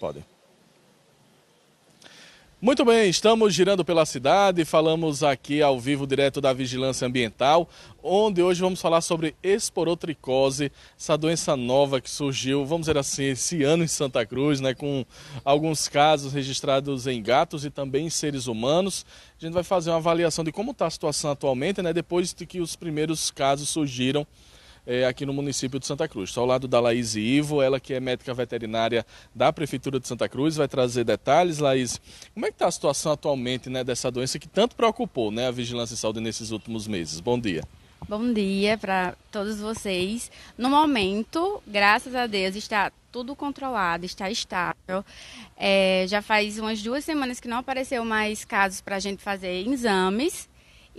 Podem. Muito bem, estamos girando pela cidade, falamos aqui ao vivo direto da Vigilância Ambiental, onde hoje vamos falar sobre esporotricose, essa doença nova que surgiu, vamos dizer assim, esse ano em Santa Cruz, né, com alguns casos registrados em gatos e também em seres humanos. A gente vai fazer uma avaliação de como está a situação atualmente, né, depois de que os primeiros casos surgiram é, aqui no município de Santa Cruz. Está ao lado da Laís Ivo, ela que é médica veterinária da Prefeitura de Santa Cruz, vai trazer detalhes. Laís, como é que está a situação atualmente né, dessa doença que tanto preocupou né, a Vigilância em Saúde nesses últimos meses? Bom dia. Bom dia para todos vocês. No momento, graças a Deus, está tudo controlado, está estável. É, já faz umas duas semanas que não apareceu mais casos para a gente fazer exames.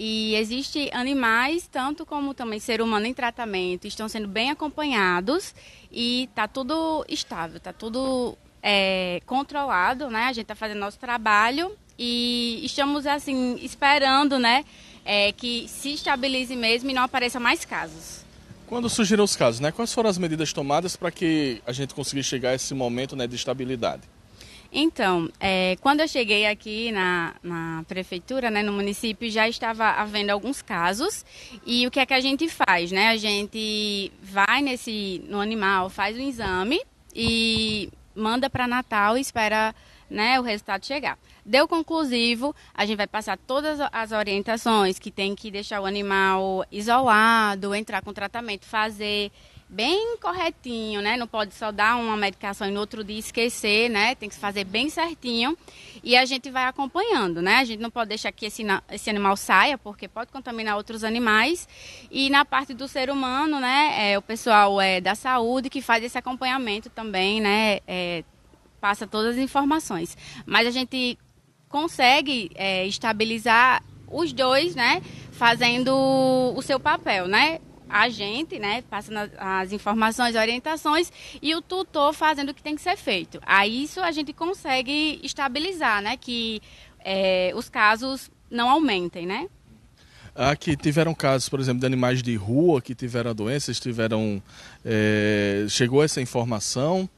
E existem animais, tanto como também ser humano em tratamento, estão sendo bem acompanhados e está tudo estável, está tudo é, controlado, né? A gente está fazendo nosso trabalho e estamos assim esperando, né, é, que se estabilize mesmo e não apareçam mais casos. Quando surgiram os casos, né, quais foram as medidas tomadas para que a gente consiga chegar a esse momento né, de estabilidade? Então, é, quando eu cheguei aqui na, na prefeitura, né, no município, já estava havendo alguns casos. E o que é que a gente faz? Né? A gente vai nesse no animal, faz o exame e manda para Natal e espera né, o resultado chegar. Deu conclusivo, a gente vai passar todas as orientações que tem que deixar o animal isolado, entrar com tratamento, fazer bem corretinho, né? Não pode só dar uma medicação e no outro dia esquecer, né? Tem que fazer bem certinho e a gente vai acompanhando, né? A gente não pode deixar que esse, esse animal saia, porque pode contaminar outros animais. E na parte do ser humano, né? É, o pessoal é, da saúde que faz esse acompanhamento também, né? É, passa todas as informações. Mas a gente consegue é, estabilizar os dois, né? Fazendo o seu papel, né? a gente, né, passando as informações, orientações e o tutor fazendo o que tem que ser feito. Aí isso a gente consegue estabilizar, né, que é, os casos não aumentem, né? Ah, que tiveram casos, por exemplo, de animais de rua que tiveram doenças, tiveram. É, chegou essa informação?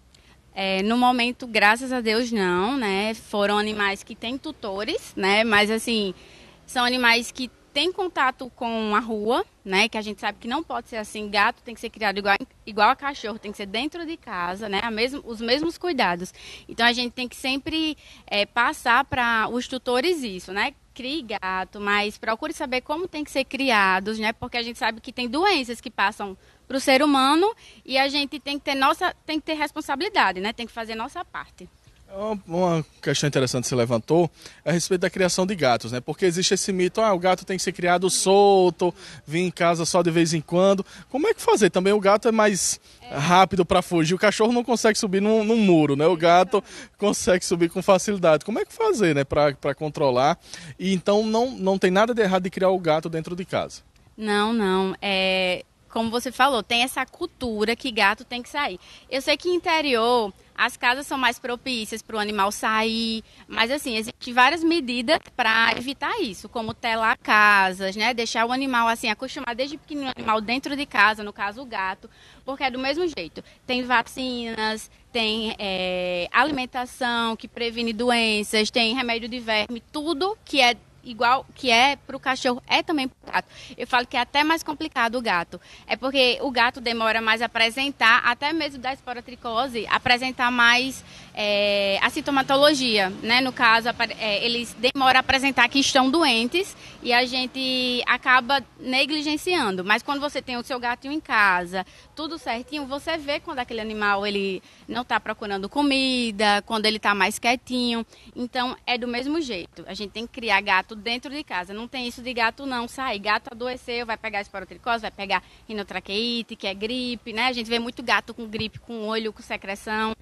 É, no momento, graças a Deus, não, né? Foram animais que têm tutores, né? Mas assim, são animais que tem contato com a rua, né? Que a gente sabe que não pode ser assim, gato tem que ser criado igual, igual a cachorro, tem que ser dentro de casa, né? Mesmo, os mesmos cuidados. Então a gente tem que sempre é, passar para os tutores isso, né? Crie gato, mas procure saber como tem que ser criados, né? Porque a gente sabe que tem doenças que passam para o ser humano e a gente tem que ter nossa, tem que ter responsabilidade, né? Tem que fazer nossa parte. Uma questão interessante que se levantou é a respeito da criação de gatos, né? Porque existe esse mito, ah, o gato tem que ser criado solto, vir em casa só de vez em quando. Como é que fazer? Também o gato é mais é. rápido para fugir. O cachorro não consegue subir num, num, muro, né? O gato consegue subir com facilidade. Como é que fazer, né? Para controlar. E então não, não tem nada de errado de criar o gato dentro de casa. Não, não. É, como você falou, tem essa cultura que gato tem que sair. Eu sei que interior as casas são mais propícias para o animal sair, mas assim, existem várias medidas para evitar isso, como telar casas, né? Deixar o animal assim, acostumar desde pequeno o animal dentro de casa, no caso o gato, porque é do mesmo jeito. Tem vacinas, tem é, alimentação que previne doenças, tem remédio de verme, tudo que é igual que é para o cachorro, é também para o gato. Eu falo que é até mais complicado o gato. É porque o gato demora mais a apresentar, até mesmo da esporotricose, apresentar mais é, a sintomatologia. Né? No caso, é, eles demoram a apresentar que estão doentes e a gente acaba negligenciando. Mas quando você tem o seu gatinho em casa, tudo certinho, você vê quando aquele animal ele não está procurando comida, quando ele está mais quietinho. Então, é do mesmo jeito. A gente tem que criar gato gato dentro de casa. Não tem isso de gato não sair. Gato adoeceu, vai pegar esporotricose, vai pegar rinotraqueite, que é gripe, né? A gente vê muito gato com gripe, com olho, com secreção.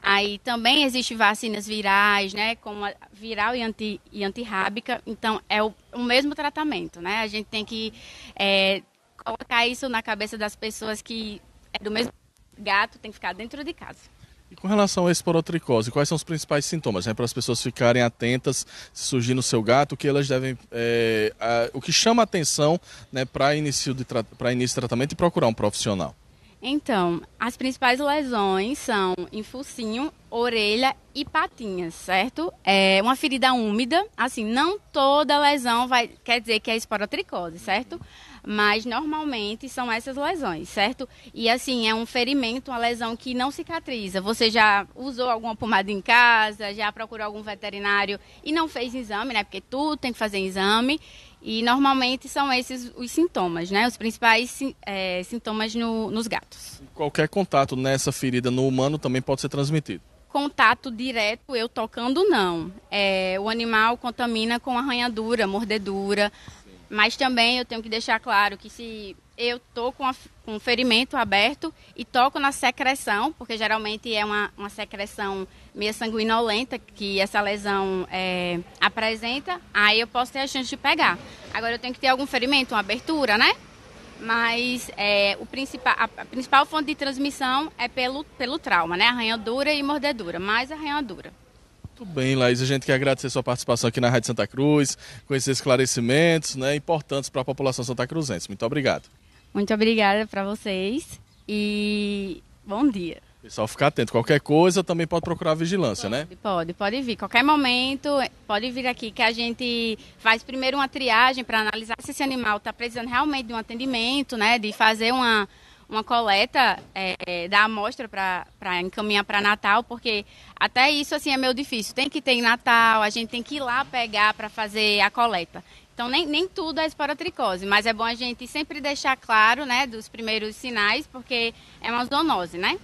Aí também existe vacinas virais, né? Como viral e, anti, e antirrábica. Então, é o, o mesmo tratamento, né? A gente tem que é, colocar isso na cabeça das pessoas que é do mesmo gato, tem que ficar dentro de casa. E com relação à esporotricose, quais são os principais sintomas? Né? Para as pessoas ficarem atentas, se surgir no seu gato, o que elas devem. É, a, o que chama atenção né, para início, de, início de tratamento e procurar um profissional? Então, as principais lesões são em focinho, orelha e patinhas, certo? É uma ferida úmida, assim, não toda lesão vai quer dizer que é esporotricose, certo? Uhum mas normalmente são essas lesões, certo? E assim, é um ferimento, uma lesão que não cicatriza. Você já usou alguma pomada em casa, já procurou algum veterinário e não fez exame, né? Porque tudo tem que fazer exame. E normalmente são esses os sintomas, né? Os principais é, sintomas no, nos gatos. Qualquer contato nessa ferida no humano também pode ser transmitido contato direto, eu tocando, não. É, o animal contamina com arranhadura, mordedura, mas também eu tenho que deixar claro que se eu tô com, a, com um ferimento aberto e toco na secreção, porque geralmente é uma, uma secreção meio sanguinolenta que essa lesão é, apresenta, aí eu posso ter a chance de pegar. Agora eu tenho que ter algum ferimento, uma abertura, né? Mas é, o principal, a principal fonte de transmissão é pelo, pelo trauma, né? Arranhadura e mordedura, mais arranhadura. Muito bem, Laís. A gente quer agradecer sua participação aqui na Rádio Santa Cruz, com esses esclarecimentos né, importantes para a população santa cruzense. Muito obrigado. Muito obrigada para vocês e bom dia. Pessoal, ficar atento. Qualquer coisa também pode procurar a vigilância, né? pode, né? Pode, pode vir. Qualquer momento, pode vir aqui que a gente faz primeiro uma triagem para analisar se esse animal está precisando realmente de um atendimento, né? De fazer uma, uma coleta é, da amostra para encaminhar para Natal, porque até isso assim é meio difícil. Tem que ter em Natal, a gente tem que ir lá pegar para fazer a coleta. Então nem, nem tudo é esporotricose, mas é bom a gente sempre deixar claro, né, dos primeiros sinais, porque é uma zoonose, né?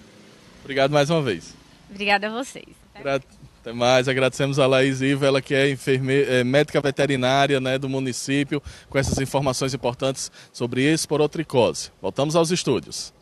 Obrigado mais uma vez. Obrigada a vocês. Pra... Até mais, agradecemos a Laís Iva, ela que é, enferme... É, médica veterinária né, do município, com essas informações importantes sobre esporotricose. Voltamos aos estúdios.